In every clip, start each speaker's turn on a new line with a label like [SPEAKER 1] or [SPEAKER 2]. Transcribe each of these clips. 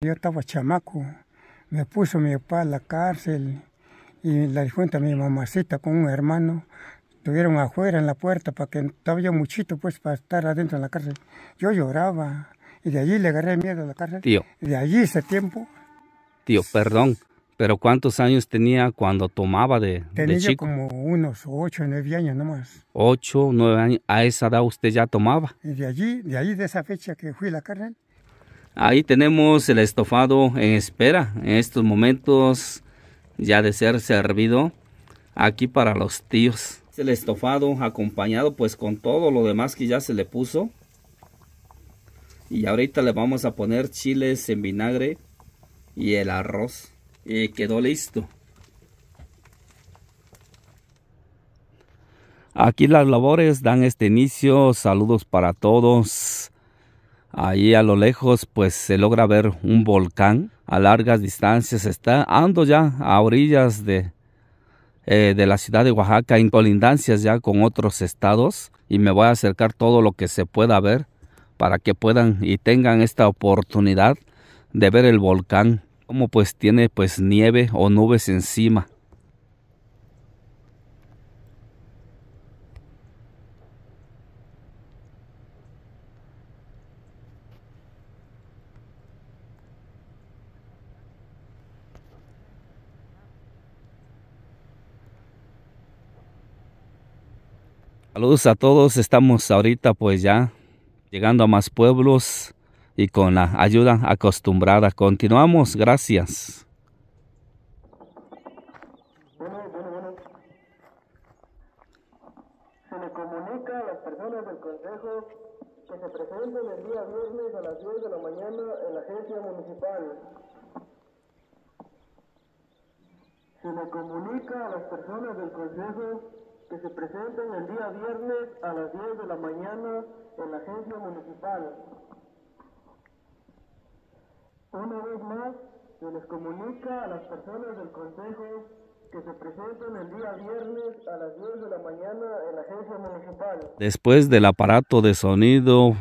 [SPEAKER 1] Yo estaba chamaco, me puso mi papá a la cárcel y la a mi mamacita con un hermano. Estuvieron afuera en la puerta para que todavía muchito pues para estar adentro en la cárcel. Yo lloraba y de allí le agarré miedo a la cárcel. Tío. de allí ese tiempo.
[SPEAKER 2] Tío, perdón, pero ¿cuántos años tenía cuando tomaba de,
[SPEAKER 1] chico? Tenía como unos ocho, nueve años nomás.
[SPEAKER 2] Ocho, nueve años, a esa edad usted ya tomaba.
[SPEAKER 1] Y de allí, de allí de esa fecha que fui a la cárcel,
[SPEAKER 2] Ahí tenemos el estofado en espera en estos momentos ya de ser servido aquí para los tíos. El estofado acompañado pues con todo lo demás que ya se le puso. Y ahorita le vamos a poner chiles en vinagre y el arroz. Y quedó listo. Aquí las labores dan este inicio. Saludos para todos. Ahí a lo lejos pues se logra ver un volcán a largas distancias. Está ando ya a orillas de, eh, de la ciudad de Oaxaca, en colindancias ya con otros estados. Y me voy a acercar todo lo que se pueda ver para que puedan y tengan esta oportunidad de ver el volcán, como pues tiene pues nieve o nubes encima. Saludos a todos, estamos ahorita pues ya llegando a más pueblos y con la ayuda acostumbrada. Continuamos, gracias.
[SPEAKER 3] presenten el día viernes a las 10 de la mañana en la agencia municipal. Una vez más, se les comunica a las personas del Consejo que se
[SPEAKER 2] presenten el día viernes a las 10 de la mañana en la agencia municipal. Después del aparato de sonido,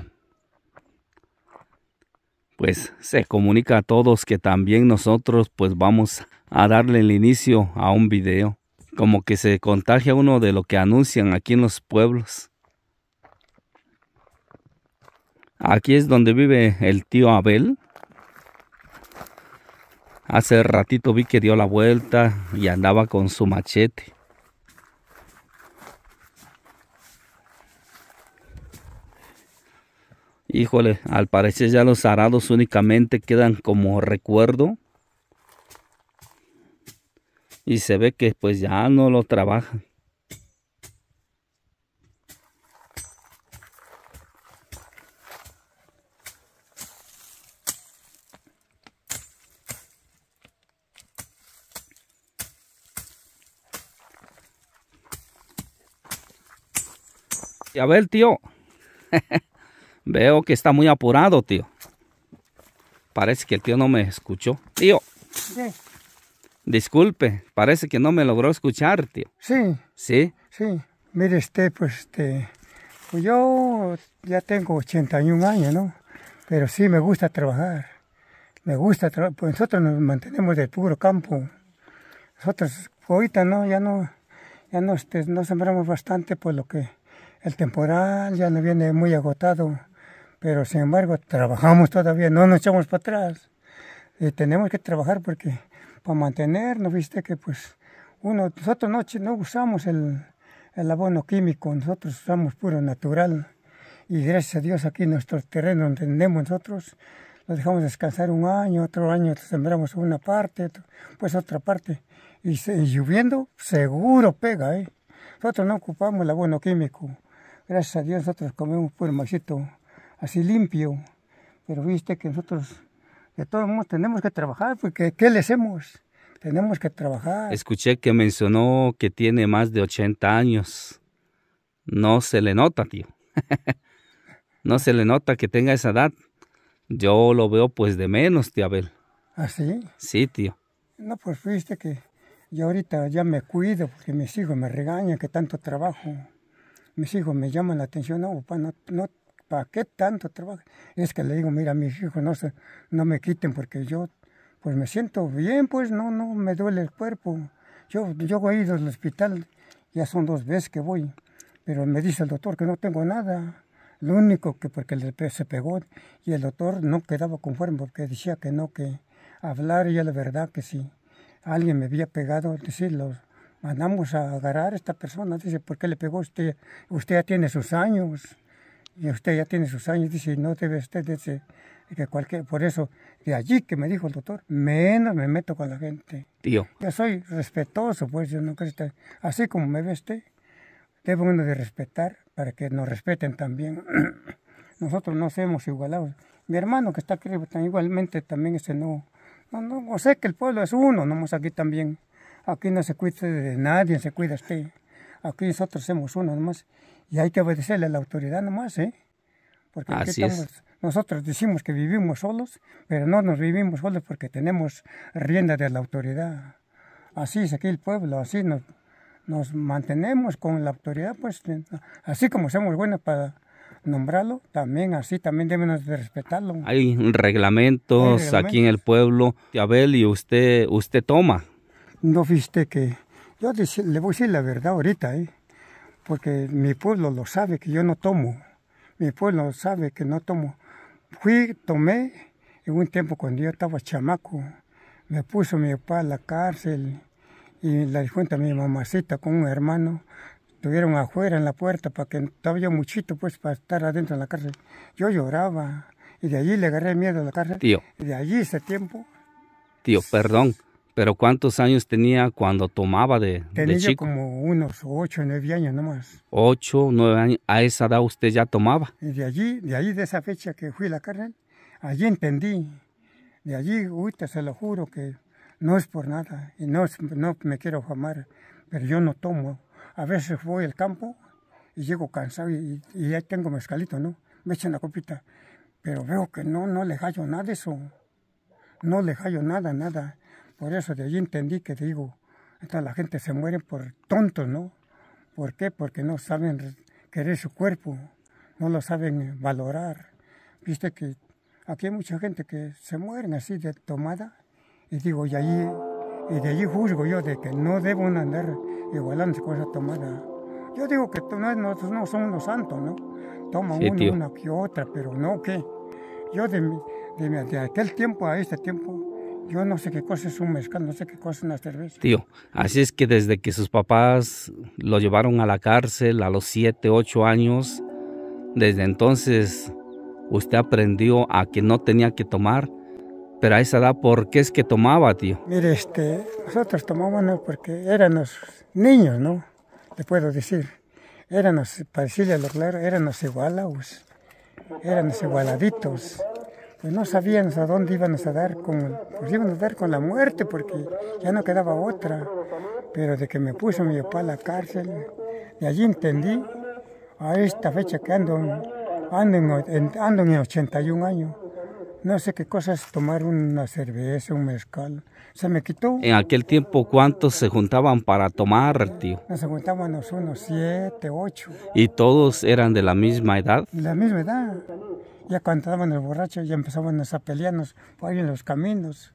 [SPEAKER 2] pues se comunica a todos que también nosotros pues vamos a darle el inicio a un video como que se contagia uno de lo que anuncian aquí en los pueblos. Aquí es donde vive el tío Abel. Hace ratito vi que dio la vuelta y andaba con su machete. Híjole, al parecer ya los arados únicamente quedan como recuerdo y se ve que pues ya no lo trabaja. A ver, tío. Veo que está muy apurado, tío. Parece que el tío no me escuchó. Tío. Disculpe, parece que no me logró escuchar,
[SPEAKER 1] Sí. ¿Sí? Sí. Mire pues, este, pues este, yo ya tengo 81 años, ¿no? Pero sí me gusta trabajar. Me gusta trabajar, pues nosotros nos mantenemos del puro campo. Nosotros ahorita no, ya no, ya no, este, no sembramos bastante por pues lo que el temporal ya nos viene muy agotado. Pero sin embargo, trabajamos todavía, no nos echamos para atrás. Y tenemos que trabajar porque para ¿no viste que pues uno, nosotros no, no usamos el, abono químico, nosotros usamos puro natural y gracias a Dios aquí nuestro terreno donde tenemos nosotros, lo dejamos descansar un año, otro año sembramos una parte, pues otra parte y, lloviendo seguro pega, ¿eh? Nosotros no ocupamos el abono químico. Gracias a Dios nosotros comemos puro maicito así limpio. Pero viste que nosotros que todos tenemos que trabajar, porque pues, ¿qué le hacemos? Tenemos que trabajar.
[SPEAKER 2] Escuché que mencionó que tiene más de 80 años. No se le nota, tío. no se le nota que tenga esa edad. Yo lo veo pues de menos, tío Abel. ¿Ah, sí? Sí, tío.
[SPEAKER 1] No, pues fuiste que yo ahorita ya me cuido porque mis hijos me regañan que tanto trabajo. Mis hijos me llaman la atención, no, papá, no ¿para qué tanto trabajo? Es que le digo, mira, mis hijos no, se, no me quiten porque yo pues me siento bien, pues no, no me duele el cuerpo. Yo, yo he ido al hospital, ya son dos veces que voy, pero me dice el doctor que no tengo nada. Lo único que porque se pegó y el doctor no quedaba conforme porque decía que no, que hablar y la verdad que sí. Alguien me había pegado, decirlo, mandamos a agarrar a esta persona, dice, ¿por qué le pegó usted? Usted ya tiene sus años y usted ya tiene sus años, dice, no debe usted, decir que cualquier, por eso, de allí que me dijo el doctor, menos me meto con la gente. Tío. Yo soy respetuoso, pues yo no creo que así como me veste usted, uno de respetar para que nos respeten también. Nosotros no somos igualados. Mi hermano que está aquí igualmente también ese no, no, no, o sé que el pueblo es uno, nomás aquí también. Aquí no se cuida de nadie, se cuida usted. Aquí nosotros somos uno nomás. Y hay que obedecerle a la autoridad nomás, ¿eh? Porque Así es. nosotros decimos que vivimos solos, pero no nos vivimos solos porque tenemos rienda de la autoridad. Así es aquí el pueblo, así nos, nos mantenemos con la autoridad, pues así como somos buenos para nombrarlo, también así también debemos de respetarlo.
[SPEAKER 2] Hay reglamentos, aquí en el pueblo. Abel, ¿y usted usted toma?
[SPEAKER 1] No viste que yo le voy a decir la verdad ahorita, ¿eh? porque mi pueblo lo sabe que yo no tomo, mi pueblo sabe que no tomo. Fui, tomé, en un tiempo cuando yo estaba chamaco, me puso mi papá a la cárcel y la junta mi mamacita con un hermano, estuvieron afuera en la puerta para que todavía yo muchito pues para estar adentro de la cárcel. Yo lloraba y de allí le agarré miedo a la cárcel. Tío. Y de allí ese tiempo.
[SPEAKER 2] Tío, perdón. Pero ¿cuántos años tenía cuando tomaba de, tenía de
[SPEAKER 1] como unos ocho, nueve años nomás.
[SPEAKER 2] Ocho, nueve años. ¿A esa edad usted ya tomaba?
[SPEAKER 1] Y de allí, de allí, de esa fecha que fui a la carne, allí entendí. De allí, uy, se lo juro que no es por nada. Y no, no me quiero jamar, pero yo no tomo. A veces voy al campo y llego cansado y, y ahí tengo mezcalito, ¿no? Me echan la copita. Pero veo que no, no le hallo nada eso. No le hallo nada, nada por eso de allí entendí que digo, entonces la gente se muere por tontos, ¿no? ¿Por qué? Porque no saben querer su cuerpo, no lo saben valorar. Viste que aquí hay mucha gente que se mueren así de tomada y digo, y allí, y de allí juzgo yo de que no debo andar igualándose con esa tomada. Yo digo que no, nosotros no somos los santos, ¿no? Toma uno, una que otra, pero no que yo de, de, de aquel tiempo a este tiempo yo no sé qué cosa es un mezcal, no sé qué cosa es una cerveza. Tío,
[SPEAKER 2] así es que desde que sus papás lo llevaron a la cárcel a los 7, 8 años, desde entonces usted aprendió a que no tenía que tomar, pero a esa edad, ¿por qué es que tomaba, tío?
[SPEAKER 1] Mire, este, nosotros tomábamos porque éramos niños, ¿no? Le puedo decir. Éramos, para decirle a lo claro, éramos igualados, éramos igualaditos pues no sabían a dónde íbamos a dar con, pues a dar con la muerte porque ya no quedaba otra. Pero de que me puso mi papá a la cárcel, de allí entendí a esta fecha que ando, ando, en, 81 años. No sé qué cosas tomar una cerveza, un mezcal. Se me quitó.
[SPEAKER 2] En aquel tiempo, ¿cuántos se juntaban para tomar, tío?
[SPEAKER 1] Nos juntábamos unos siete, ocho.
[SPEAKER 2] ¿Y todos eran de la misma edad?
[SPEAKER 1] la misma edad ya cuando estábamos los borrachos ya empezaban a pelearnos por ahí en los caminos.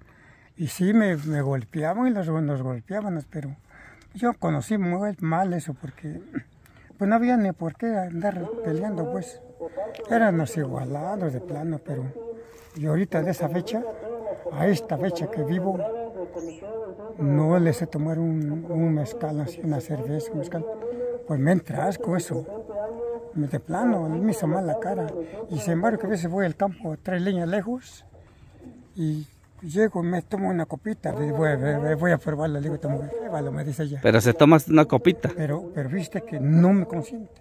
[SPEAKER 1] Y sí, me, me golpeaban y los, nos golpeaban, pero yo conocí muy mal eso porque pues no había ni por qué andar peleando, pues. Éramos igualados de plano, pero... Y ahorita de esa fecha, a esta fecha que vivo, no les he tomado un, un mezcal, así, una cerveza, un mezcal. Pues me entrasco eso de plano, me hizo mal la cara. Y sin embargo, que a veces voy al campo tres líneas lejos y llego, y me tomo una copita, voy, voy, a probarla, le digo, tomo, me dice ella.
[SPEAKER 2] Pero se tomas una copita.
[SPEAKER 1] Pero, viste que no me consiente,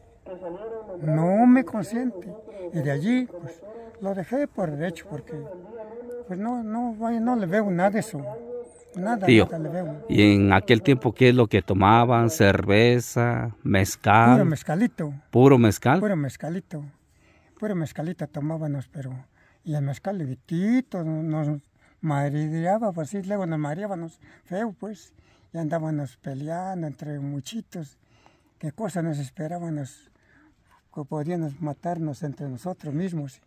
[SPEAKER 1] no me consiente. Y de allí, pues, lo dejé por derecho, porque, pues no, no, no le veo nada de eso. Nada, tío. veo. Y
[SPEAKER 2] en aquel tiempo, ¿qué es lo que tomaban? Cerveza, mezcal. Puro mezcalito. Puro mezcal. Puro
[SPEAKER 1] mezcalito. Puro mezcalito tomábamos, pero. Y el mezcal levitito, nos mareaba, pues sí, luego nos mareábamos feo, pues. Y andábamos peleando entre muchitos. ¿Qué cosa nos esperábamos? Que podíamos matarnos entre nosotros mismos.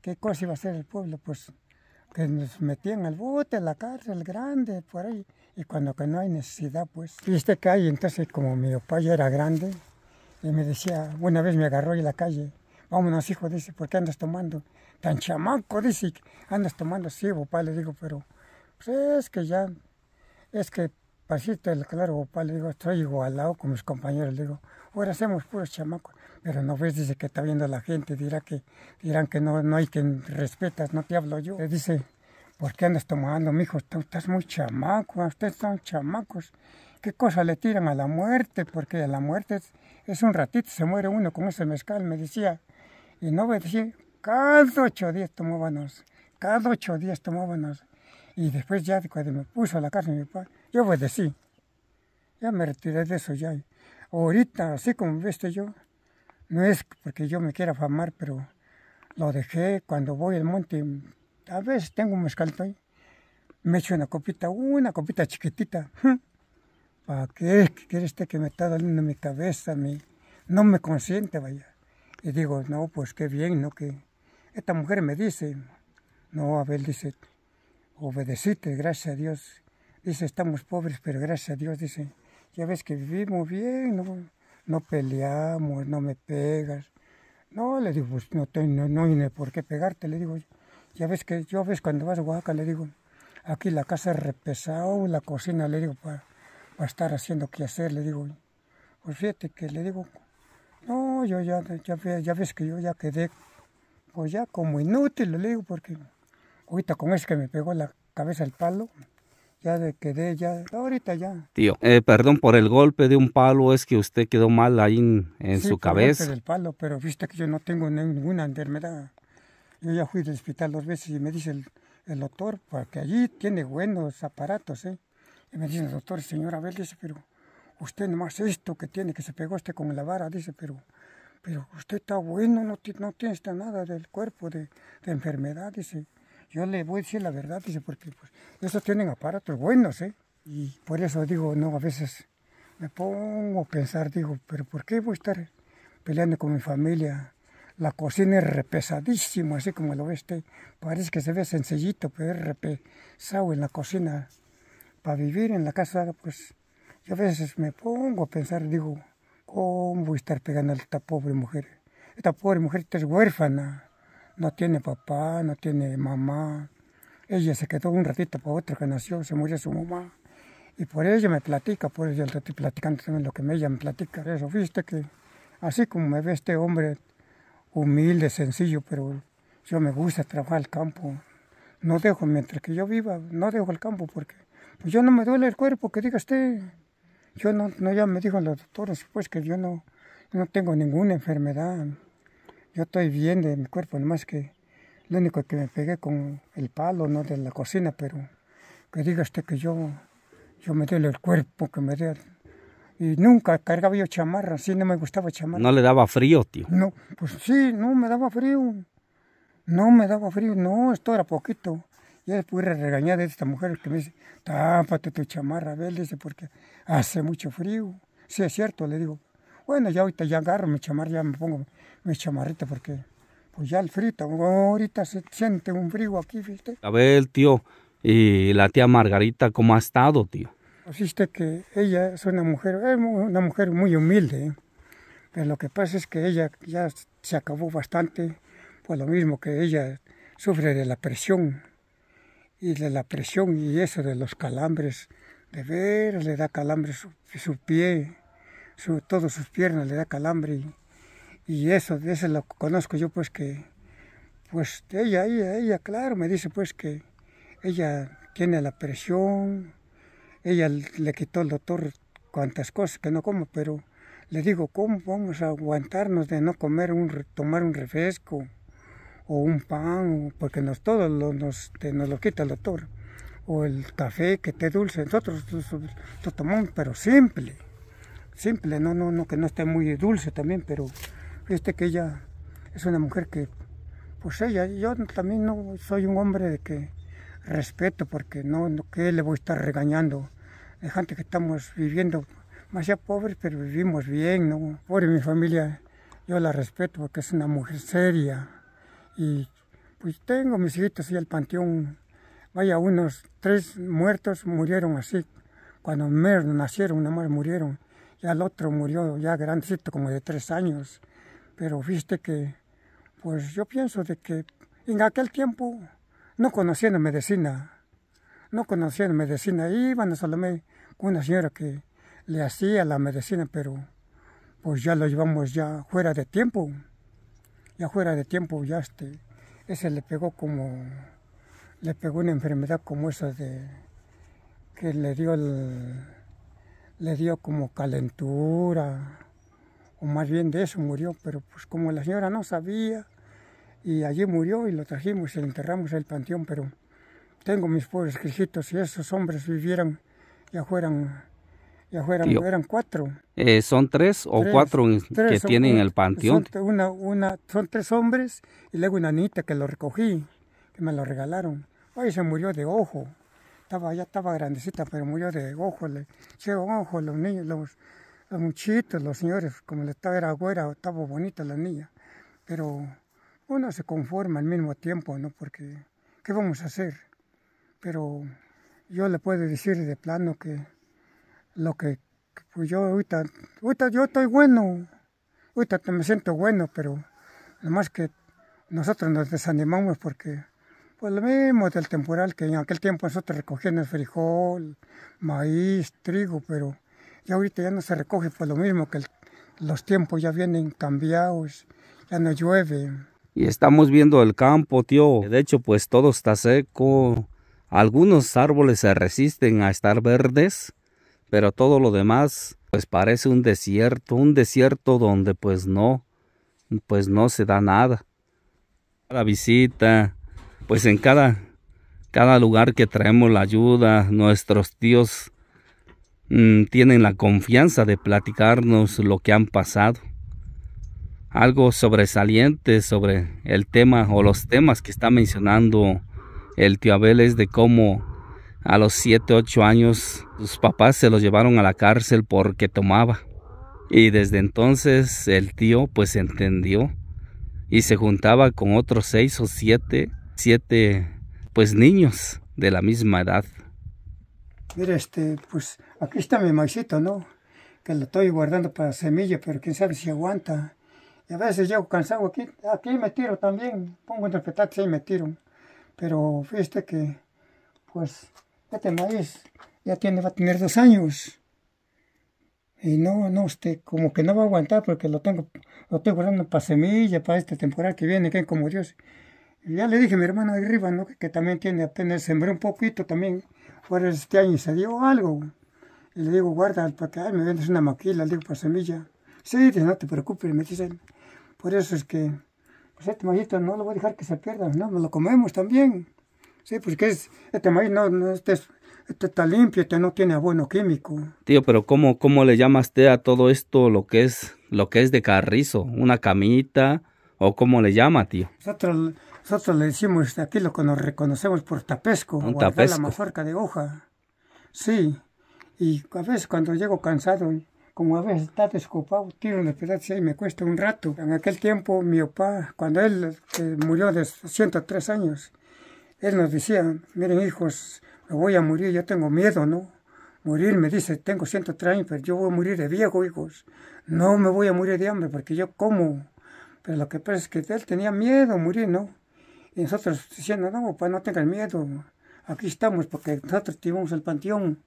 [SPEAKER 1] ¿Qué cosa iba a hacer el pueblo? Pues que nos metían al bote, en la cárcel grande, por ahí. Y cuando que no hay necesidad, pues. Viste que hay, entonces como mi papá ya era grande, y me decía, una vez me agarró en la calle, vámonos hijo, dice, ¿por qué andas tomando? Tan chamaco, dice, andas tomando, sí, papá, le digo, pero pues es que ya, es que pasito el claro, papá, le digo, estoy igualado con mis compañeros, le digo, ahora hacemos puros chamacos pero no ves, dice que está viendo la gente, dirá que, dirán que no, no hay quien respetas, no te hablo yo. Le dice, ¿por qué andas tomando, mijo? Tú estás muy chamaco, ah, ustedes son chamacos. ¿Qué cosa le tiran a la muerte? Porque a la muerte es, un ratito, se muere uno con ese mezcal, me decía. Y no me decir, cada ocho días tomábamos, cada ocho días tomábamos. Y después ya cuando me puso a la casa mi papá, yo obedecí. Ya me retiré de eso ya. Ahorita, así como viste yo, no es porque yo me quiera afamar, pero lo dejé cuando voy al monte. A veces tengo un mezcalto Me echo una copita, una copita chiquitita. ¿Para qué quiere este que me está doliendo mi cabeza? Mi... No me consiente, vaya. Y digo, no, pues qué bien, ¿no? Que esta mujer me dice, no, Abel dice, obedecite, gracias a Dios. Dice, estamos pobres, pero gracias a Dios, dice, ya ves que vivimos bien, ¿no? no peleamos, no me pegas. No, le digo, pues no, tengo, no, hay ni por qué pegarte, le digo. Ya ves que yo ves cuando vas a Oaxaca, le digo, aquí la casa es repesado, la cocina, le digo, para, estar haciendo qué hacer, le digo. Pues fíjate que le digo, no, yo ya, ya, ya ves que yo ya quedé, pues ya como inútil, le digo, porque ahorita con ese que me pegó la cabeza el palo, ya de quedé, ya, ahorita ya.
[SPEAKER 2] Tío, eh, perdón por el golpe de un palo, es que usted quedó mal ahí en, su cabeza. Golpe
[SPEAKER 1] palo, pero viste que yo no tengo ninguna enfermedad. Yo ya fui del hospital dos veces y me dice el, doctor, porque allí tiene buenos aparatos, ¿eh? Y me dice el doctor, señora Abel, dice, pero usted nomás esto que tiene, que se pegó este con la vara, dice, pero pero usted está bueno, no, no tiene nada del cuerpo de, de enfermedad, dice. Yo le voy a decir la verdad, dice, porque pues, esos tienen aparatos buenos, ¿eh? Y por eso digo, no, a veces me pongo a pensar, digo, pero ¿por qué voy a estar peleando con mi familia? La cocina es repesadísima, así como lo ves, parece que se ve sencillito, pero es repesado en la cocina. Para vivir en la casa, pues yo a veces me pongo a pensar, digo, ¿cómo voy a estar pegando a esta pobre mujer? Esta pobre mujer es huérfana no tiene papá, no tiene mamá. Ella se quedó un ratito para otro que nació, se murió su mamá. Y por ella me platica, por ella estoy platicando también lo que ella me platica. viste que así como me ve este hombre humilde, sencillo, pero yo me gusta trabajar al campo. No dejo, mientras que yo viva, no dejo el campo porque pues, yo no me duele el cuerpo, que diga usted. Yo no, no ya me dijo los doctores, pues que yo no, no tengo ninguna enfermedad. Yo estoy bien de mi cuerpo, nomás que lo único que me pegué con el palo, no de la cocina, pero que diga usted que yo, yo me duele el cuerpo, que me duele. Y nunca cargaba yo chamarra, así no me gustaba chamarra.
[SPEAKER 2] ¿No le daba frío, tío?
[SPEAKER 1] No, pues sí, no me daba frío. No me daba frío, no, esto era poquito. Y después era regañada a esta mujer que me dice, tápate tu chamarra, a dice, porque hace mucho frío. Sí, es cierto, le digo, bueno, ya ahorita ya agarro mi chamarra, ya me pongo mi chamarrita porque pues ya el frito, ahorita se siente un frío aquí, ¿viste?
[SPEAKER 2] A ver, tío, y la tía Margarita, ¿cómo ha estado, tío?
[SPEAKER 1] Pues, viste que ella es una mujer, eh, una mujer muy humilde, ¿eh? pero lo que pasa es que ella ya se acabó bastante, pues lo mismo que ella sufre de la presión, y de la presión y eso de los calambres, de ver, le da calambres su pie, su, todas sus piernas le da calambre y, eso, de eso lo conozco yo pues que, pues ella, ella, ella, claro, me dice pues que ella tiene la presión, ella le quitó al doctor cuantas cosas que no como, pero le digo, ¿cómo vamos a aguantarnos de no comer, un, tomar un refresco o un pan? Porque nos, todo nos, lo quita el doctor. O el café que te dulce, nosotros lo, lo tomamos, pero simple simple, no, no, no, que no esté muy dulce también, pero este que ella es una mujer que, pues ella, yo también no soy un hombre de que respeto, porque no, que le voy a estar regañando. de gente que estamos viviendo, más ya pobres, pero vivimos bien, ¿no? Pobre mi familia, yo la respeto porque es una mujer seria. Y pues tengo mis hijitos y el panteón, vaya, unos tres muertos murieron así, cuando nacieron, una más murieron. Ya el otro murió ya grandecito, como de tres años. Pero viste que, pues yo pienso de que en aquel tiempo no conocían medicina. No conocían medicina. Iban a Salomé con una señora que le hacía la medicina, pero pues ya lo llevamos ya fuera de tiempo. Ya fuera de tiempo, ya este, ese le pegó como, le pegó una enfermedad como esa de, que le dio el le dio como calentura, o más bien de eso murió, pero pues como la señora no sabía, y allí murió y lo trajimos y lo enterramos en el panteón, pero tengo mis pobres hijitos, si esos hombres vivieran, ya fueran, ya fueran, cuatro.
[SPEAKER 2] Eh, ¿Son tres o cuatro que tienen el panteón?
[SPEAKER 1] Son, una, una, son tres hombres y luego una anita que lo recogí, que me lo regalaron. Hoy se murió de ojo estaba, ya estaba grandecita, pero murió de ojo, le ojo los niños, los, los muchitos, los señores, como le estaba, era güera, estaba bonita la niña, pero uno se conforma al mismo tiempo, ¿no? Porque, ¿qué vamos a hacer? Pero yo le puedo decir de plano que lo que, pues yo ahorita, ahorita yo estoy bueno, ahorita me siento bueno, pero además que nosotros nos desanimamos porque pues lo mismo del temporal, que en aquel tiempo nosotros recogíamos frijol, maíz, trigo, pero ya ahorita ya no se recoge, pues lo mismo que los tiempos ya vienen cambiados, ya no llueve. Y
[SPEAKER 2] estamos viendo el campo, tío. De hecho, pues todo está seco. Algunos árboles se resisten a estar verdes, pero todo lo demás pues parece un desierto, un desierto donde pues no, pues no se da nada. La visita, pues en cada, cada lugar que traemos la ayuda, nuestros tíos mm, tienen la confianza de platicarnos lo que han pasado. Algo sobresaliente sobre el tema o los temas que está mencionando el tío Abel es de cómo a los 7, 8 años sus papás se los llevaron a la cárcel porque tomaba. Y desde entonces el tío pues entendió y se juntaba con otros 6 o siete siete pues niños de la misma edad.
[SPEAKER 1] Mira, este, pues aquí está mi maicito, ¿no? Que lo estoy guardando para semilla, pero quién sabe si aguanta. Y a veces llego cansado aquí, aquí me tiro también, pongo entre petates y me tiro. Pero fíjate que, pues, este maíz ya tiene, va a tener dos años. Y no, no, este, como que no va a aguantar porque lo tengo, lo estoy guardando para semilla, para este temporal que viene, que como Dios ya le dije a mi hermano ahí arriba, ¿no? Que, también tiene apenas, sembré un poquito también fuera este año y se dio algo. Y le digo, guarda, para que me vendes una maquila, le digo, para semilla. Sí, no te preocupes, me dicen Por eso es que, pues este maíz no lo voy a dejar que se pierda, no, lo comemos también. Sí, porque pues, es, este maíz no, no este, este está limpio, este no tiene abono químico.
[SPEAKER 2] Tío, pero ¿cómo, cómo le llamas a todo esto lo que es, lo que es de carrizo? ¿Una camita? ¿O cómo le llama, tío?
[SPEAKER 1] Nosotros le decimos este, aquí lo que nos reconocemos por tapesco, Un guardar la mazorca de hoja. Sí, y a veces cuando llego cansado, como a veces está descopado, tiro una pedazo y me cuesta un rato. En aquel tiempo, mi papá, cuando él este, murió de 103 años, él nos decía, miren hijos, me voy a morir, yo tengo miedo, ¿no? Morir, me dice, tengo 103 años, pero yo voy a morir de viejo, hijos. No me voy a morir de hambre porque yo como. Pero lo que pasa es que él tenía miedo a morir, ¿no? Y nosotros diciendo, no, pues no tengan miedo, aquí estamos, porque nosotros tuvimos el panteón,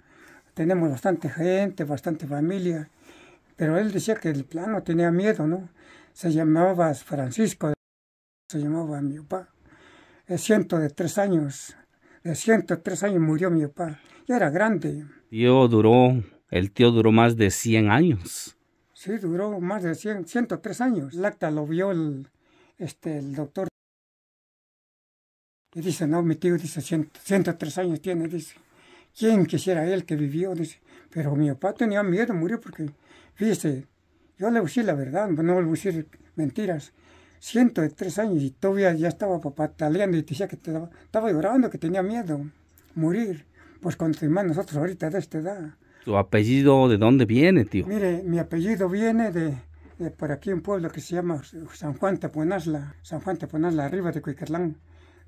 [SPEAKER 1] tenemos bastante gente, bastante familia. Pero él decía que el plano tenía miedo, ¿no? Se llamaba Francisco, se llamaba mi papá. Es ciento de tres años, de 103 años murió mi papá. Ya era grande.
[SPEAKER 2] Tío duró, el tío duró más de 100 años.
[SPEAKER 1] Sí, duró más de 100, 103 años. El acta lo vio este, el doctor dice, no, mi tío, dice, 103 años tiene, dice. ¿Quién quisiera él que vivió? Dice, pero mi papá tenía miedo, murió porque, fíjese, yo le voy la verdad, no le voy decir mentiras. 103 años y todavía ya estaba papá taliendo y decía que te estaba llorando, que tenía miedo morir. Pues con tu hermano, nosotros ahorita de esta edad.
[SPEAKER 2] ¿Tu apellido de dónde viene, tío?
[SPEAKER 1] Mire, mi apellido viene de, por aquí un pueblo que se llama San Juan Teponazla, San Juan Teponazla, arriba de Cuicatlán.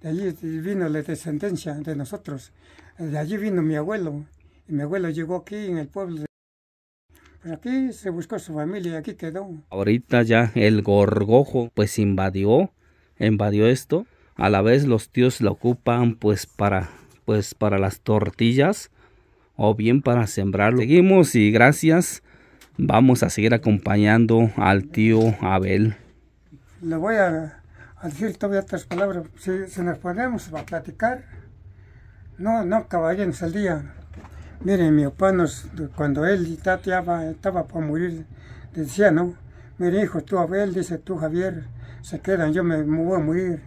[SPEAKER 1] De allí vino la descendencia de nosotros. De allí vino mi abuelo. Y mi abuelo llegó aquí en el pueblo. De... Pues aquí se buscó su familia y aquí quedó.
[SPEAKER 2] Ahorita ya el gorgojo pues invadió, invadió esto. A la vez los tíos lo ocupan pues para, pues para las tortillas o bien para sembrarlo. Seguimos y gracias. Vamos a seguir acompañando al tío Abel.
[SPEAKER 1] Le voy a al decir todavía otras palabras, si, nos ponemos a platicar, no, no caballeros el día. Miren, mi papá cuando él estaba, estaba para morir, decía, ¿no? Mire, hijo, tú Abel, dice tú Javier, se quedan, yo me, voy a morir.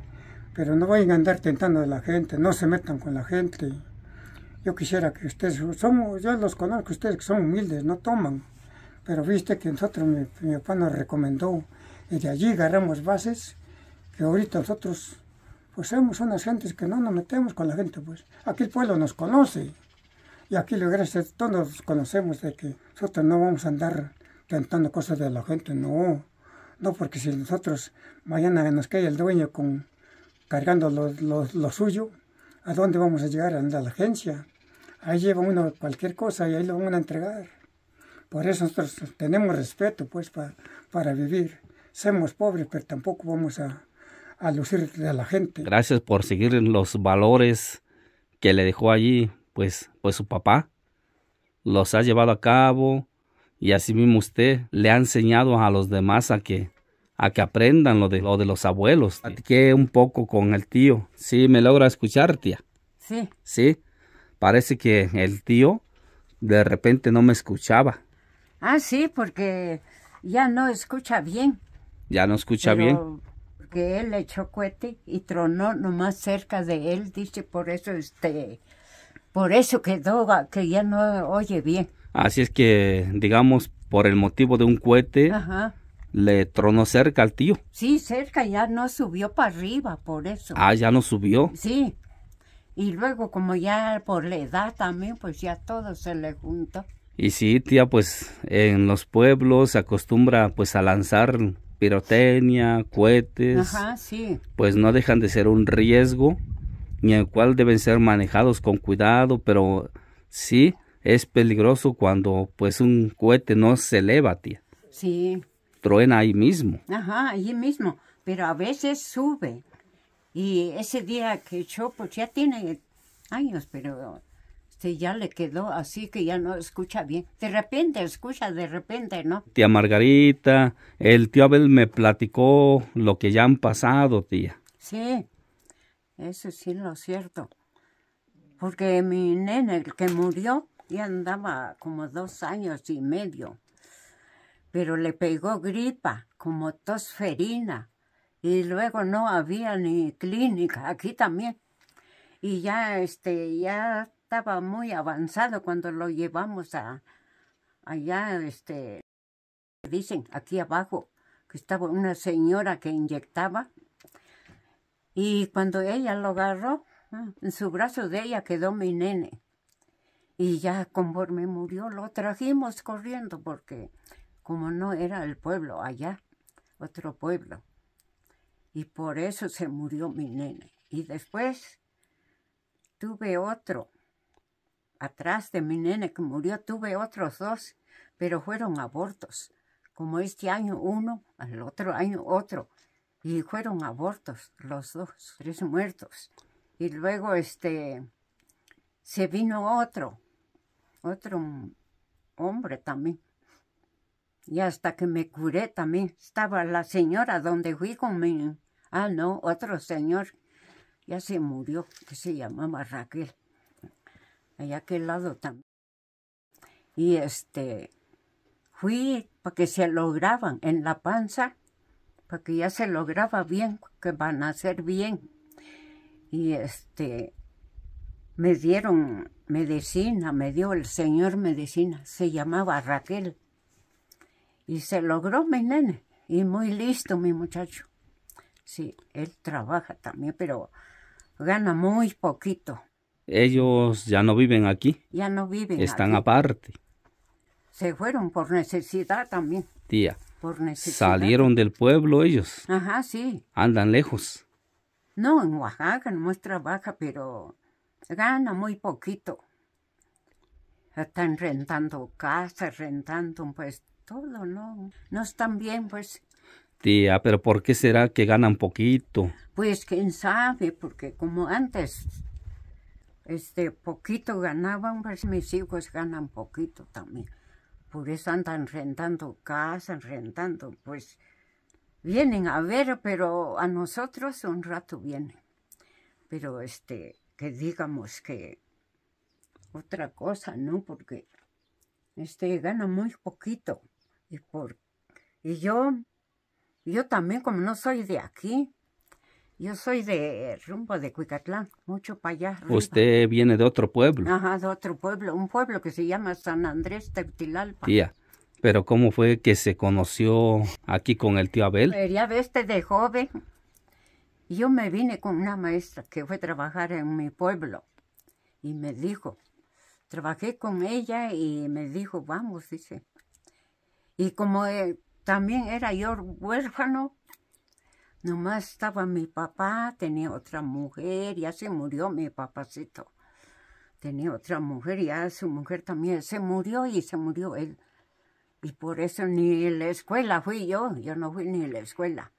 [SPEAKER 1] Pero no vayan a andar tentando a la gente, no se metan con la gente. Yo quisiera que ustedes, somos, yo los conozco, ustedes que son humildes, no toman. Pero viste que nosotros, mi, mi nos recomendó, y de allí agarramos bases que ahorita nosotros pues somos unas gentes que no nos metemos con la gente, pues. Aquí el pueblo nos conoce. Y aquí, gracias, este, todos nos conocemos de que nosotros no vamos a andar cantando cosas de la gente, no. No, porque si nosotros mañana nos cae el dueño con cargando lo, suyo, ¿a dónde vamos a llegar? A la agencia. Ahí lleva uno cualquier cosa y ahí lo van a entregar. Por eso nosotros tenemos respeto, pues, para, para vivir. Somos pobres, pero tampoco vamos a, a a la gente.
[SPEAKER 2] Gracias por seguir los valores que le dejó allí, pues, pues su papá. Los ha llevado a cabo y así mismo usted le ha enseñado a los demás a que a que aprendan lo de, lo de los abuelos. Platiqué un poco con el tío. Sí, me logra escuchar, tía. Sí. Sí. Parece que el tío de repente no me escuchaba.
[SPEAKER 3] Ah, sí, porque ya no escucha bien.
[SPEAKER 2] Ya no escucha bien
[SPEAKER 3] que él le echó cohete y tronó nomás cerca de él, dice, por eso este, por eso quedó que ya no oye bien.
[SPEAKER 2] Así es que, digamos, por el motivo de un cohete, le tronó cerca al tío.
[SPEAKER 3] Sí, cerca, ya no subió para arriba, por eso. Ah,
[SPEAKER 2] ya no subió.
[SPEAKER 3] Sí. Y luego, como ya por la edad también, pues ya todo se le juntó.
[SPEAKER 2] Y sí, tía, pues en los pueblos se acostumbra pues a lanzar pirotecnia, cohetes, pues no dejan de ser un riesgo, ni el cual deben ser manejados con cuidado, pero sí es peligroso cuando pues un cohete no se eleva, tía. Sí. Truena ahí mismo.
[SPEAKER 3] Ajá, ahí mismo, pero a veces sube. Y ese día que yo, pues ya tiene años, pero este, ya le quedó así que ya no escucha bien. De repente escucha, de repente, ¿no?
[SPEAKER 2] Tía Margarita, el tío Abel me platicó lo que ya han pasado, tía.
[SPEAKER 3] Sí, eso sí lo cierto. Porque mi nene, el que murió, ya andaba como dos años y medio. Pero le pegó gripa, como tosferina. Y luego no había ni clínica, aquí también y ya este ya estaba muy avanzado cuando lo llevamos a allá, este, dicen aquí abajo, que estaba una señora que inyectaba. Y cuando ella lo agarró, ah, en su brazo de ella quedó mi nene. Y ya me murió lo trajimos corriendo porque como no era el pueblo allá, otro pueblo. Y por eso se murió mi nene. Y después tuve otro Atrás de mi nene que murió tuve otros dos, pero fueron abortos. Como este año uno, al otro año otro. Y fueron abortos los dos, tres muertos. Y luego este, se vino otro, otro hombre también. Y hasta que me curé también, estaba la señora donde fui con mi... Ah, no, otro señor, ya se murió, que se llamaba Raquel allá aquel lado también. Y este, fui para que se lograban en la panza, para que ya se lograba bien, que van a hacer bien. Y este, me dieron medicina, me dio el señor medicina, se llamaba Raquel. Y se logró mi nene, y muy listo mi muchacho. Sí, él trabaja también, pero gana muy poquito.
[SPEAKER 2] Ellos ya no viven aquí. Ya no viven. Están aparte.
[SPEAKER 3] Se fueron por necesidad también. Tía. Por necesidad.
[SPEAKER 2] Salieron del pueblo ellos.
[SPEAKER 3] Ajá, sí.
[SPEAKER 2] Andan lejos.
[SPEAKER 3] No, en Oaxaca muestra trabaja, pero gana muy poquito. Están rentando casas, rentando pues todo, ¿no? No están bien, pues.
[SPEAKER 2] Tía, pero ¿por qué será que ganan poquito?
[SPEAKER 3] Pues quién sabe, porque como antes este, poquito ganaban, mis hijos ganan poquito también. Por eso andan rentando casas, rentando, pues vienen a ver, pero a nosotros un rato vienen. Pero este, que digamos que otra cosa, ¿no? Porque este, gana muy poquito. Y, por, y yo, yo también como no soy de aquí, yo soy de rumbo de Cuicatlán, mucho para allá.
[SPEAKER 2] Usted viene de otro pueblo.
[SPEAKER 3] Ajá, de otro pueblo, un pueblo que se llama San Andrés Teutilalpa. Tía,
[SPEAKER 2] pero ¿cómo fue que se conoció aquí con el tío Abel?
[SPEAKER 3] Eh, este de joven. Yo me vine con una maestra que fue a trabajar en mi pueblo y me dijo, trabajé con ella y me dijo, vamos, dice. Y como eh, también era yo huérfano, Nomás estaba mi papá, tenía otra mujer, ya se murió mi papacito. Tenía otra mujer, ya su mujer también se murió y se murió él. Y por eso ni la escuela fui yo, yo no fui ni la escuela.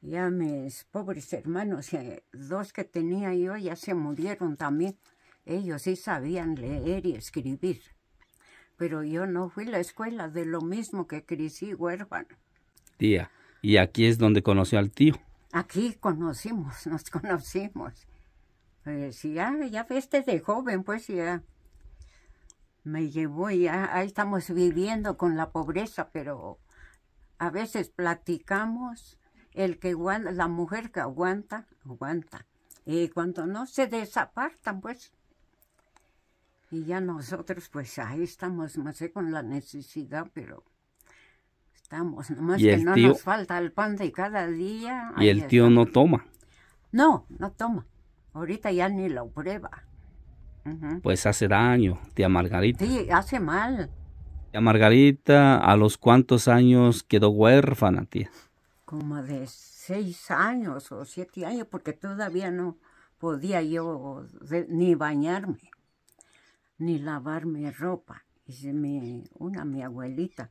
[SPEAKER 3] Ya mis pobres hermanos, dos que tenía yo, ya se murieron también. Ellos sí sabían leer y escribir. Pero yo no fui a la escuela de lo mismo que crecí huérfano.
[SPEAKER 2] Tía. Y aquí es donde conoció al tío.
[SPEAKER 3] Aquí conocimos, nos conocimos. Pues ya, ya de joven, pues ya me llevó y ahí estamos viviendo con la pobreza, pero a veces platicamos, el que aguanta, la mujer que aguanta, aguanta. Y cuando no se desapartan, pues. Y ya nosotros, pues ahí estamos, más con la necesidad, pero estamos, nomás que no nos falta el pan de cada día. Y el tío no toma. No, no toma. Ahorita ya ni lo prueba.
[SPEAKER 2] Pues hace daño, tía Margarita. Sí,
[SPEAKER 3] hace mal.
[SPEAKER 2] Tía Margarita, ¿a los cuántos años quedó huérfana, tía?
[SPEAKER 3] Como de seis años o siete años, porque todavía no podía yo ni bañarme, ni lavarme ropa. Y se me, una, mi abuelita,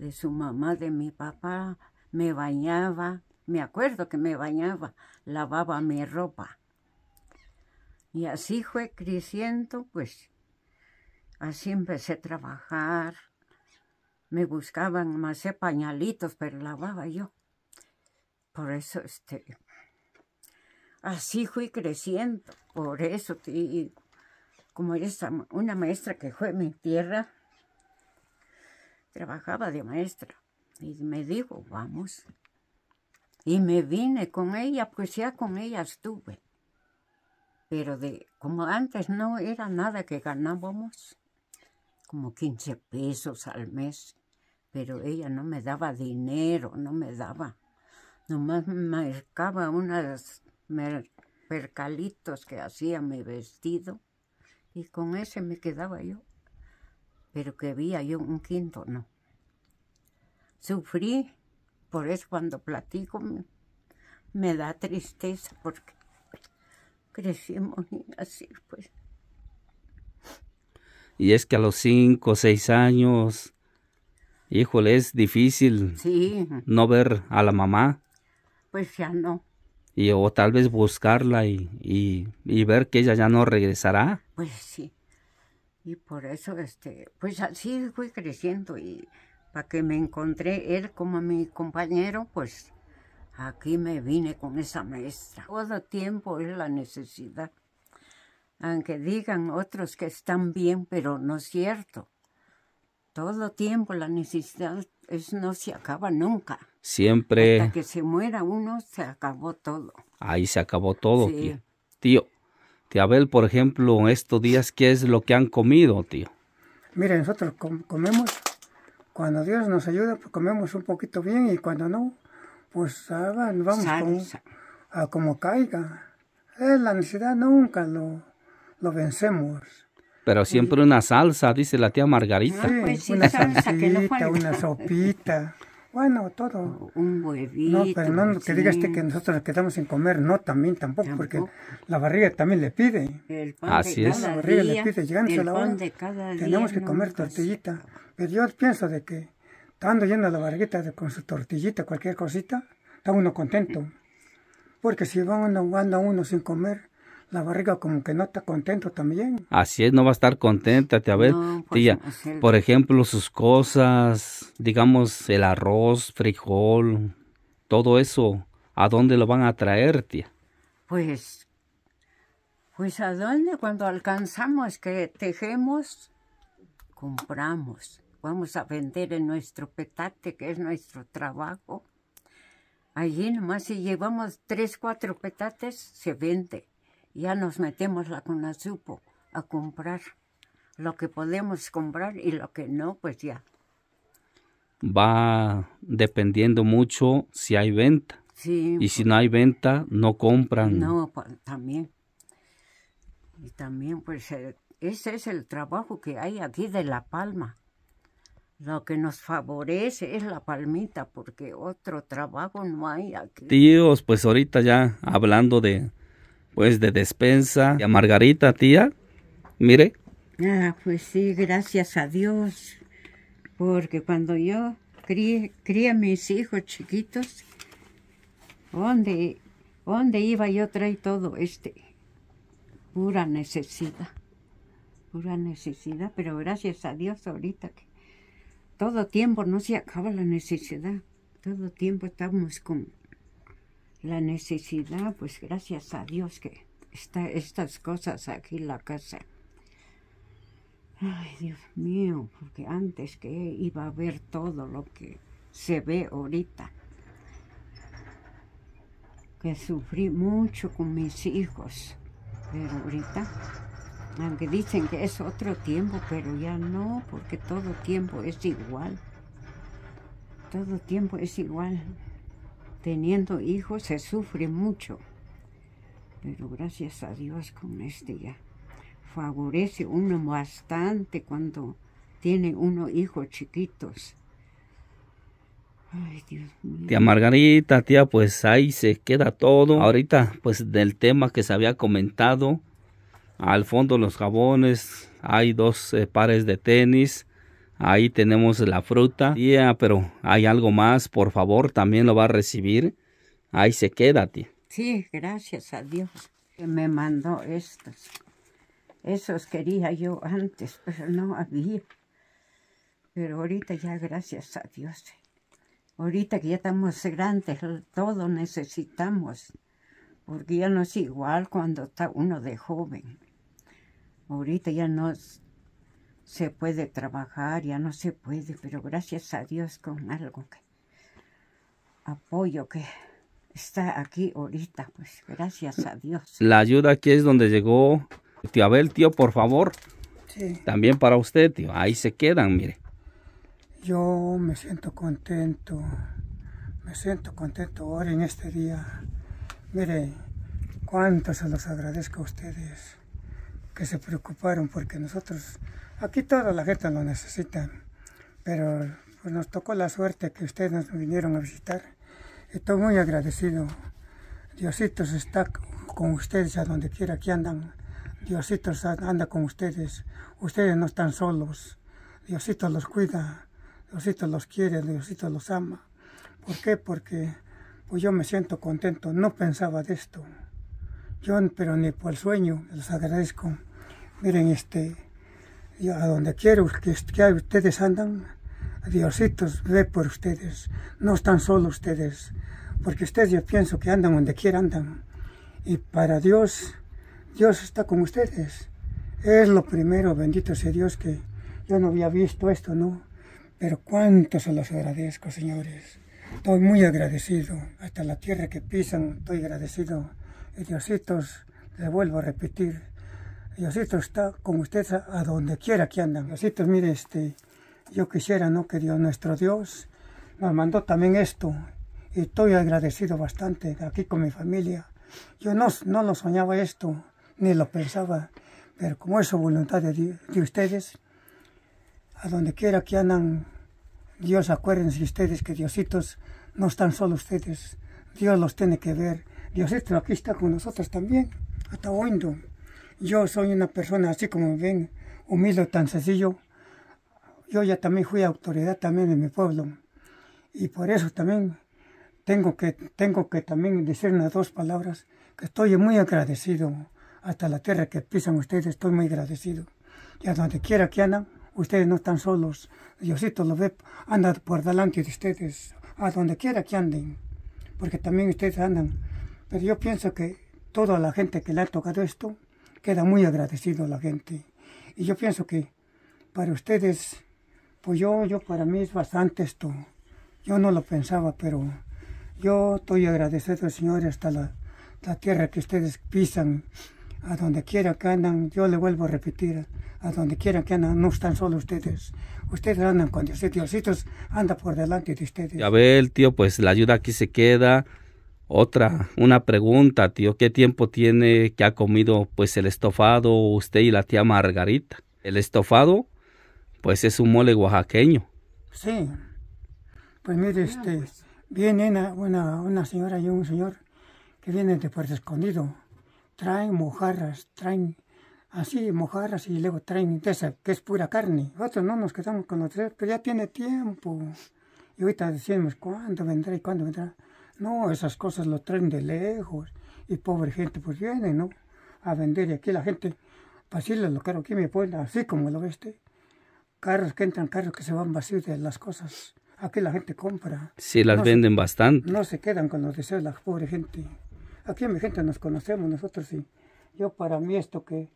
[SPEAKER 3] de su mamá, de mi papá, me bañaba, me acuerdo que me bañaba, lavaba mi ropa. Y así fue creciendo, pues así empecé a trabajar. Me buscaban más eh, pañalitos, pero lavaba yo. Por eso, este, así fui creciendo. Por eso, y como es una maestra que fue en mi tierra, Trabajaba de maestra. Y me dijo, vamos. Y me vine con ella, pues ya con ella estuve. Pero de, como antes no era nada que ganábamos, como 15 pesos al mes, pero ella no me daba dinero, no me daba. Nomás me marcaba unos percalitos que hacía mi vestido y con ese me quedaba yo pero que había yo un quinto, no. Sufrí, por eso cuando platico me, da tristeza porque crecimos así pues.
[SPEAKER 2] Y es que a los cinco o seis años, híjole, es difícil no ver a la mamá.
[SPEAKER 3] Pues ya no.
[SPEAKER 2] Y o tal vez buscarla y ver que ella ya no regresará.
[SPEAKER 3] Pues sí. Y por eso, este, pues así fui creciendo y para que me encontré él como mi compañero, pues aquí me vine con esa maestra. Todo tiempo es la necesidad. Aunque digan otros que están bien, pero no es cierto. Todo tiempo la necesidad es, no se acaba nunca.
[SPEAKER 2] Siempre. Hasta que
[SPEAKER 3] se muera uno, se acabó todo.
[SPEAKER 2] Ahí se acabó todo, tío Tía Abel, por ejemplo, estos días, ¿qué es lo que han comido, tío?
[SPEAKER 1] Mire, nosotros comemos, cuando Dios nos ayuda, pues comemos un poquito bien y cuando no, pues vamos a como caiga. la necesidad, nunca lo, lo vencemos.
[SPEAKER 2] Pero siempre una salsa, dice la tía Margarita. Ah, pues una
[SPEAKER 3] una sopita.
[SPEAKER 1] Bueno, todo. Un huevito. No, pero no este que digas que nosotros nos quedamos sin comer, no, también tampoco, porque la barriga también le pide. Así es. la barriga le pide, llegando a la tenemos que comer tortillita. Pero yo pienso de que estando yendo a la barriguita de, con su tortillita, cualquier cosita, está uno contento. Porque si va uno, anda uno sin comer, la barriga como que no está contento también.
[SPEAKER 2] Así es, no va a estar contenta, a ver, pues, tía. Por ejemplo, sus cosas, digamos el arroz, frijol, todo eso, ¿a dónde lo van a traer, tía?
[SPEAKER 3] Pues, pues a dónde cuando alcanzamos que tejemos, compramos. Vamos a vender en nuestro petate, que es nuestro trabajo. Allí nomás si llevamos tres, cuatro petates, se vende ya nos metemos la supo a comprar lo que podemos comprar y lo que no, pues ya.
[SPEAKER 2] Va dependiendo mucho si hay venta. Sí. Y si pues. no hay venta, no compran. No,
[SPEAKER 3] pues, también. Y también, pues, eh, ese es el trabajo que hay aquí de La Palma. Lo que nos favorece es la palmita, porque otro trabajo no hay aquí.
[SPEAKER 2] Tíos, pues ahorita ya hablando de, pues de despensa. Y a Margarita, tía, mire.
[SPEAKER 3] Ah, pues sí, gracias a Dios, porque cuando yo crié, a mis hijos chiquitos, ¿dónde, ¿dónde iba yo traer todo este? Pura necesidad, pura necesidad, pero gracias a Dios ahorita que todo tiempo no se acaba la necesidad, todo tiempo estamos con la necesidad, pues gracias a Dios que está estas cosas aquí en la casa. Ay, Dios mío, porque antes que iba a ver todo lo que se ve ahorita. Que sufrí mucho con mis hijos, pero ahorita, aunque dicen que es otro tiempo, pero ya no, porque todo tiempo es igual. Todo tiempo es igual teniendo hijos se sufre mucho. Pero gracias a Dios con este ya favorece uno bastante cuando tiene uno hijos chiquitos.
[SPEAKER 2] Tía Margarita, tía, pues ahí se queda todo. Ahorita, pues del tema que se había comentado, al fondo los jabones, hay dos eh, pares de tenis, Ahí tenemos la fruta. ya. pero hay algo más, por favor, también lo va a recibir. Ahí se queda, tía.
[SPEAKER 3] Sí, gracias a Dios que me mandó estos. Esos quería yo antes, pero no había. Pero ahorita ya, gracias a Dios. Ahorita que ya estamos grandes, todo necesitamos. Porque ya no es igual cuando está uno de joven. Ahorita ya no es se puede trabajar, ya no se puede, pero gracias a Dios con algo que apoyo que está aquí ahorita, pues gracias a Dios.
[SPEAKER 2] La ayuda aquí es donde llegó tío Abel, tío, por favor. Sí. También para usted, tío. Ahí se quedan, mire.
[SPEAKER 1] Yo me siento contento. Me siento contento ahora en este día. Mire, cuánto se los agradezco a ustedes que se preocuparon porque nosotros Aquí toda la gente lo necesita, pero pues, nos tocó la suerte que ustedes nos vinieron a visitar. Estoy muy agradecido. Diositos está con ustedes a donde quiera que andan. Diositos anda con ustedes. Ustedes no están solos. Diosito los cuida. Diositos los quiere. Diosito los ama. ¿Por qué? Porque pues yo me siento contento. No pensaba de esto. Yo, pero ni por el sueño, les agradezco. Miren, este, y a donde quiera que, ustedes andan, Diositos ve por ustedes, no están solo ustedes, porque ustedes yo pienso que andan donde quiera andan, y para Dios, Dios está con ustedes, es lo primero, bendito sea Dios, que yo no había visto esto, ¿no? Pero cuánto se los agradezco, señores. Estoy muy agradecido. Hasta la tierra que pisan, estoy agradecido. Y Diositos, le vuelvo a repetir, Diosito está con ustedes a, donde quiera que andan. Diosito, mire, este, yo quisiera, ¿no? Que Dios, nuestro Dios, nos mandó también esto. Y estoy agradecido bastante aquí con mi familia. Yo no, no lo soñaba esto, ni lo pensaba, pero como es su voluntad de, ustedes, a donde quiera que andan, Dios, acuérdense ustedes que Diositos no están solo ustedes. Dios los tiene que ver. Diosito aquí está con nosotros también, hasta oído. Yo soy una persona así como ven, humilde, tan sencillo. Yo ya también fui autoridad también en mi pueblo. Y por eso también tengo que, tengo que también decir unas dos palabras, que estoy muy agradecido hasta la tierra que pisan ustedes, estoy muy agradecido. Y a donde quiera que andan, ustedes no están solos. Diosito lo ve, anda por delante de ustedes, a donde quiera que anden, porque también ustedes andan. Pero yo pienso que toda la gente que le ha tocado esto, queda muy agradecido la gente. Y yo pienso que para ustedes, pues yo, yo para mí es bastante esto. Yo no lo pensaba, pero yo estoy agradecido, Señor, hasta la, la tierra que ustedes pisan, a donde quiera que andan, yo le vuelvo a repetir, a donde quiera que andan, no están solo ustedes. Ustedes andan con Dios, diositos anda por delante de ustedes. Ya
[SPEAKER 2] ve, el tío, pues la ayuda aquí se queda. Otra, una pregunta, tío, ¿qué tiempo tiene que ha comido pues el estofado usted y la tía Margarita? El estofado, pues es un mole oaxaqueño.
[SPEAKER 1] Sí. Pues mire, este, viene una, una, señora y un señor que vienen de Puerto Escondido. Traen mojarras, traen así mojarras y luego traen esa que es pura carne. Nosotros no nos quedamos con los tres, pero ya tiene tiempo. Y ahorita decimos cuándo vendrá y cuándo vendrá. No, esas cosas lo traen de lejos. Y pobre gente, pues viene, ¿no? A vender. Y aquí la gente, vacila pues lo caro que me ponen, así como lo viste. Carros que entran, carros que se van vacíos de las cosas. Aquí la gente compra. si las venden bastante. No se quedan con los deseos la pobre gente. Aquí mi gente nos conocemos nosotros y yo para mí esto que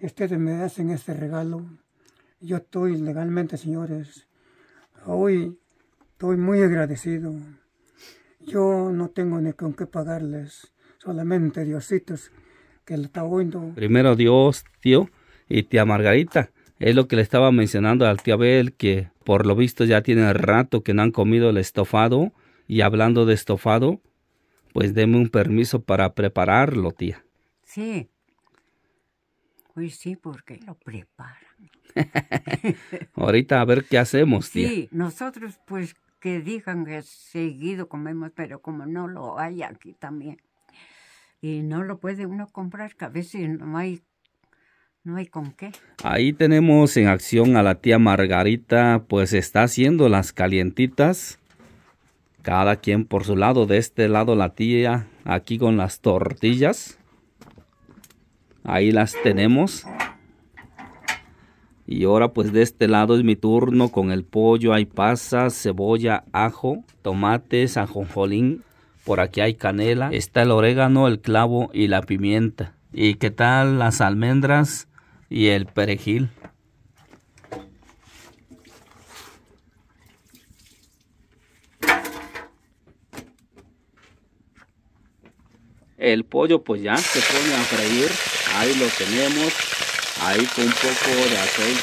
[SPEAKER 1] ustedes me hacen este regalo, yo estoy legalmente, señores, hoy estoy muy agradecido. Yo no tengo ni con qué pagarles, solamente Diositos que le está oyendo. Primero
[SPEAKER 2] Dios, tío, y tía Margarita. Es lo que le estaba mencionando al tío Abel, que por lo visto ya tiene rato que no han comido el estofado. Y hablando de estofado, pues deme un permiso para prepararlo, tía.
[SPEAKER 3] Sí. Pues sí, porque lo preparan.
[SPEAKER 2] Ahorita a ver qué hacemos, tía. Sí,
[SPEAKER 3] nosotros pues que digan que seguido comemos, pero como no lo hay aquí también. Y no lo puede uno comprar, que a veces no hay, no hay con qué.
[SPEAKER 2] Ahí tenemos en acción a la tía Margarita, pues está haciendo las calientitas. Cada quien por su lado, de este lado la tía, aquí con las tortillas. Ahí las tenemos. Y ahora pues de este lado es mi turno con el pollo, hay pasas, cebolla, ajo, tomates, ajonjolín, por aquí hay canela, está el orégano, el clavo y la pimienta. ¿Y qué tal las almendras y el perejil? El pollo pues ya se pone a freír, ahí lo tenemos, ahí con un poco de aceite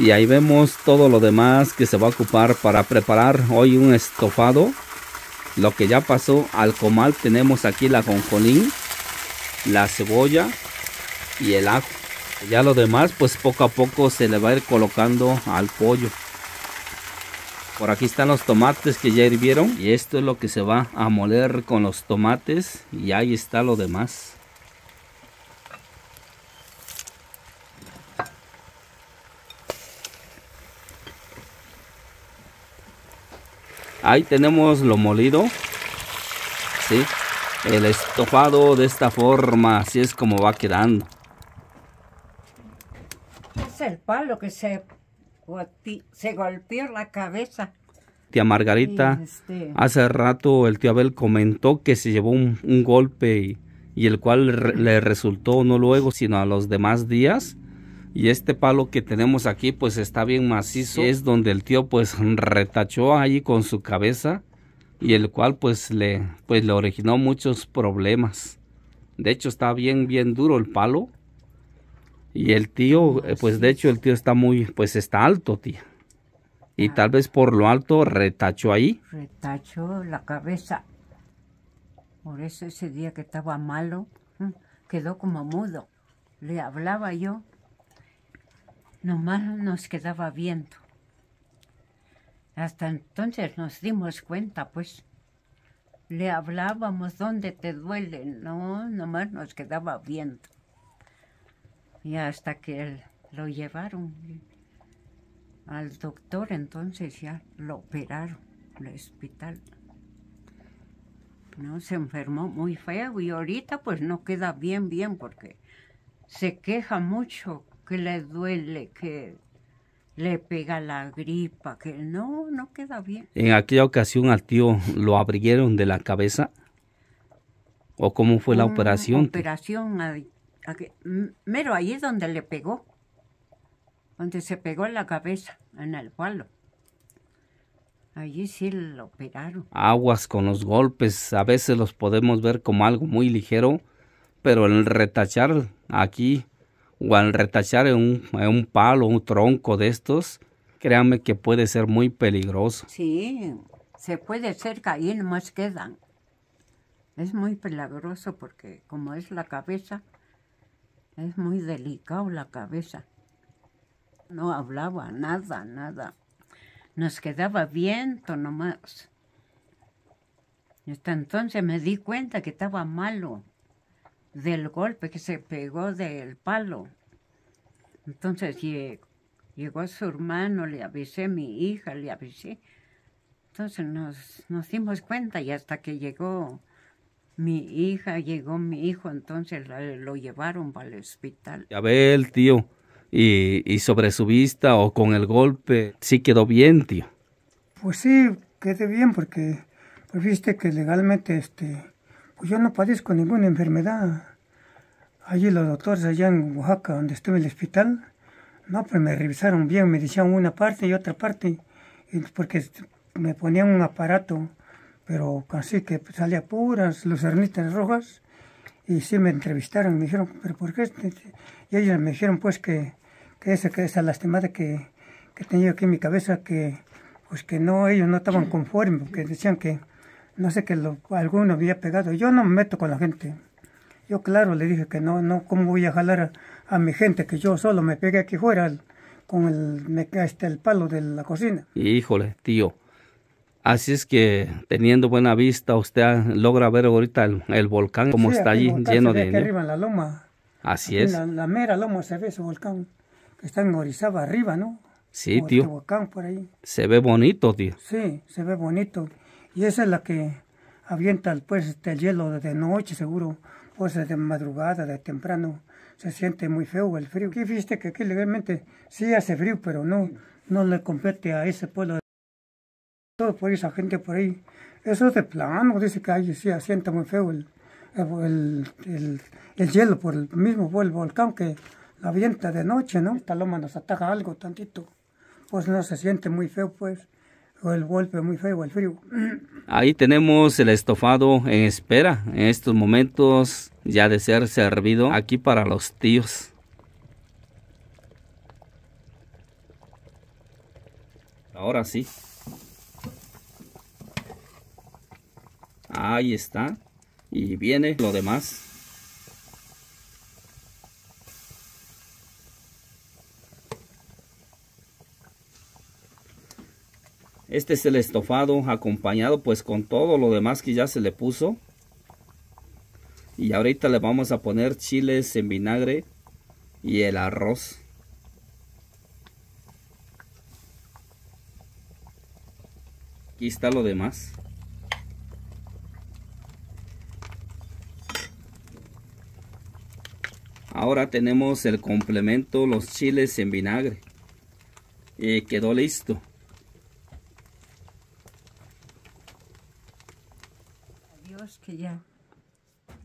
[SPEAKER 2] y ahí vemos todo lo demás que se va a ocupar para preparar hoy un estofado lo que ya pasó al comal tenemos aquí la conjonín la cebolla y el ajo ya lo demás pues poco a poco se le va a ir colocando al pollo por aquí están los tomates que ya hirvieron. Y esto es lo que se va a moler con los tomates. Y ahí está lo demás. Ahí tenemos lo molido. ¿sí? El estofado de esta forma. Así es como va quedando.
[SPEAKER 3] Es el palo que se se golpeó la cabeza.
[SPEAKER 2] Tía Margarita, este, hace rato el tío Abel comentó que se llevó un, golpe y, el cual le resultó no luego, sino a los demás días. Y este palo que tenemos aquí, pues está bien macizo. Es donde el tío, pues, retachó ahí con su cabeza y el cual, pues, le, pues, le originó muchos problemas. De hecho, está bien, bien duro el palo y el tío, ah, eh, pues de hecho el tío está muy, pues está alto, tía. Y ah. tal vez por lo alto retachó ahí.
[SPEAKER 3] Retachó la cabeza. Por eso ese día que estaba malo, quedó como mudo. Le hablaba yo. Nomás nos quedaba viento. Hasta entonces nos dimos cuenta, pues. Le hablábamos, ¿dónde te duele? No, nomás nos quedaba viento. Y hasta que lo llevaron al doctor, entonces ya lo operaron el hospital. No, se enfermó muy feo y ahorita pues no queda bien, bien, porque se queja mucho que le duele, que le pega la gripa, que no, no queda bien.
[SPEAKER 2] En aquella ocasión al tío lo abrieron de la cabeza. ¿O cómo fue la mm, operación?
[SPEAKER 3] Operación aquí, mero ahí donde le pegó, donde se pegó en la cabeza, en el palo. Allí sí lo operaron.
[SPEAKER 2] Aguas con los golpes, a veces los podemos ver como algo muy ligero, pero el retachar aquí o al retachar en un, palo, un tronco de estos, créanme que puede ser muy peligroso.
[SPEAKER 3] Sí, se puede ser, que y nomás quedan. Es muy peligroso porque como es la cabeza, es muy delicado la cabeza. No hablaba nada, nada. Nos quedaba viento nomás. Hasta entonces me di cuenta que estaba malo del golpe que se pegó del palo. Entonces llegó, su hermano, le avisé, a mi hija, le avisé. Entonces nos, nos dimos cuenta y hasta que llegó mi hija, llegó mi hijo, entonces lo llevaron para el hospital. A
[SPEAKER 2] ver, el tío, y, sobre su vista o con el golpe, ¿sí quedó bien, tío?
[SPEAKER 1] Pues sí, quedé bien porque, pues viste que legalmente, este, pues yo no padezco ninguna enfermedad. Allí los doctores allá en Oaxaca, donde estuve en el hospital, no, pues me revisaron bien, me decían una parte y otra parte, porque me ponían un aparato pero así que salía puras lucernitas rojas y sí me entrevistaron y me dijeron, pero ¿por qué? Este, este? Y ellos me dijeron pues que, que, esa, que esa lastimada que, que tenía aquí en mi cabeza, que pues que no, ellos no estaban conformes, porque decían que, no sé, que lo, alguno había pegado. Yo no me meto con la gente. Yo claro le dije que no, no, ¿cómo voy a jalar a, mi gente? Que yo solo me pegué aquí fuera con el, me, este, el palo de la cocina.
[SPEAKER 2] Híjole, tío. Así es que teniendo buena vista, usted ah, logra ver ahorita el, volcán como está allí, lleno de... Aquí arriba
[SPEAKER 1] en la loma.
[SPEAKER 2] Así es. En
[SPEAKER 1] la, mera loma se ve ese volcán que está en arriba, ¿no? Sí, este tío. volcán por ahí.
[SPEAKER 2] Se ve bonito, tío.
[SPEAKER 1] Sí, se ve bonito. Y esa es la que avienta pues, este, el hielo de noche, seguro, pues de madrugada, de temprano. Se siente muy feo el frío. ¿Qué viste que aquí legalmente sí hace frío, pero no, no le compete a ese pueblo todo por esa gente por ahí. Eso es de plano, dice que ahí sí asienta muy feo el, el, el, hielo por el mismo por el volcán que la avienta de noche, ¿no? Esta nos ataca algo tantito. Pues no se siente muy feo, pues. O el golpe muy feo, el frío.
[SPEAKER 2] Ahí tenemos el estofado en espera, en estos momentos ya de ser servido aquí para los tíos. Ahora sí. Ahí está. Y viene lo demás. Este es el estofado acompañado pues con todo lo demás que ya se le puso. Y ahorita le vamos a poner chiles en vinagre y el arroz. Aquí está lo demás. Ahora tenemos el complemento, los chiles en vinagre. Y eh, quedó listo.
[SPEAKER 3] Adiós que ya,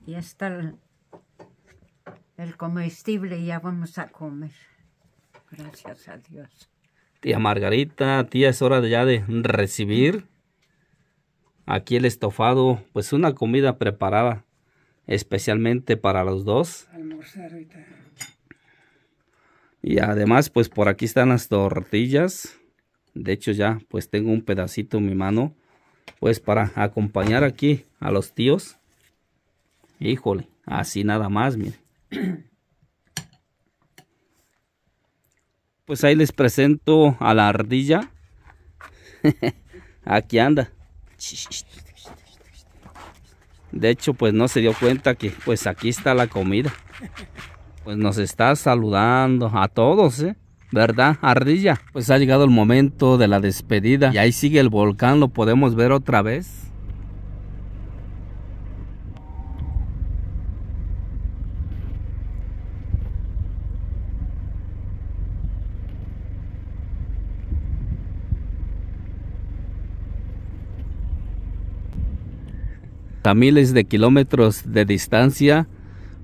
[SPEAKER 3] ya está el, comestible y ya vamos a comer. Gracias a Dios.
[SPEAKER 2] Tía Margarita, tía, es hora ya de recibir aquí el estofado, pues una comida preparada especialmente para los dos. Y además, pues por aquí están las tortillas. De hecho, ya pues tengo un pedacito en mi mano. Pues para acompañar aquí a los tíos. Híjole, así nada más, miren Pues ahí les presento a la ardilla. aquí anda. De hecho, pues no se dio cuenta que pues aquí está la comida. Pues nos está saludando a todos, ¿eh? ¿Verdad, Ardilla? Pues ha llegado el momento de la despedida y ahí sigue el volcán, lo podemos ver otra vez. miles de kilómetros de distancia.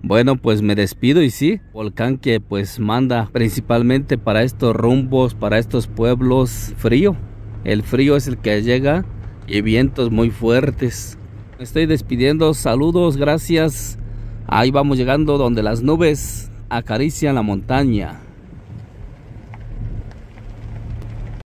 [SPEAKER 2] Bueno, pues me despido y sí, volcán que pues manda principalmente para estos rumbos, para estos pueblos frío. El frío es el que llega y vientos muy fuertes. estoy despidiendo, saludos, gracias. Ahí vamos llegando donde las nubes acarician la montaña.